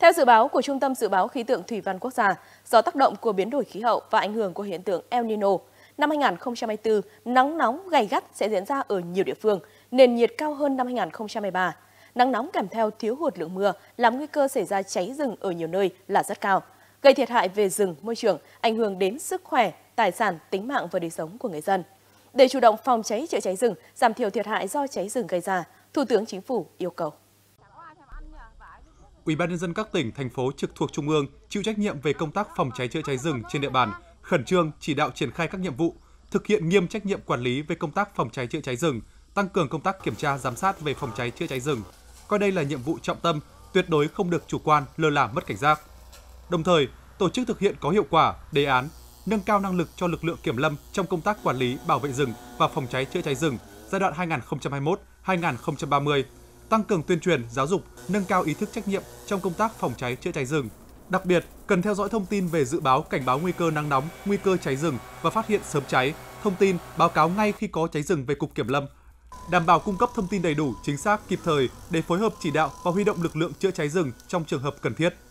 Theo dự báo của Trung tâm Dự báo Khí tượng Thủy văn Quốc gia, do tác động của biến đổi khí hậu và ảnh hưởng của hiện tượng El Nino, năm 2024, nắng nóng gay gắt sẽ diễn ra ở nhiều địa phương, nền nhiệt cao hơn năm 2023. Nắng nóng kèm theo thiếu hụt lượng mưa làm nguy cơ xảy ra cháy rừng ở nhiều nơi là rất cao, gây thiệt hại về rừng, môi trường, ảnh hưởng đến sức khỏe, tài sản, tính mạng và đời sống của người dân. Để chủ động phòng cháy chữa cháy rừng, giảm thiểu thiệt hại do cháy rừng gây ra, Thủ tướng Chính phủ yêu cầu Ủy ban nhân dân các tỉnh, thành phố trực thuộc trung ương chịu trách nhiệm về công tác phòng cháy chữa cháy rừng trên địa bàn, khẩn trương chỉ đạo triển khai các nhiệm vụ, thực hiện nghiêm trách nhiệm quản lý về công tác phòng cháy chữa cháy rừng, tăng cường công tác kiểm tra giám sát về phòng cháy chữa cháy rừng. Coi đây là nhiệm vụ trọng tâm, tuyệt đối không được chủ quan, lơ là mất cảnh giác. Đồng thời, tổ chức thực hiện có hiệu quả đề án nâng cao năng lực cho lực lượng kiểm lâm trong công tác quản lý, bảo vệ rừng và phòng cháy chữa cháy rừng giai đoạn 2021-2030 tăng cường tuyên truyền, giáo dục, nâng cao ý thức trách nhiệm trong công tác phòng cháy chữa cháy rừng. Đặc biệt, cần theo dõi thông tin về dự báo cảnh báo nguy cơ nắng nóng, nguy cơ cháy rừng và phát hiện sớm cháy, thông tin báo cáo ngay khi có cháy rừng về Cục Kiểm lâm. Đảm bảo cung cấp thông tin đầy đủ, chính xác, kịp thời để phối hợp chỉ đạo và huy động lực lượng chữa cháy rừng trong trường hợp cần thiết.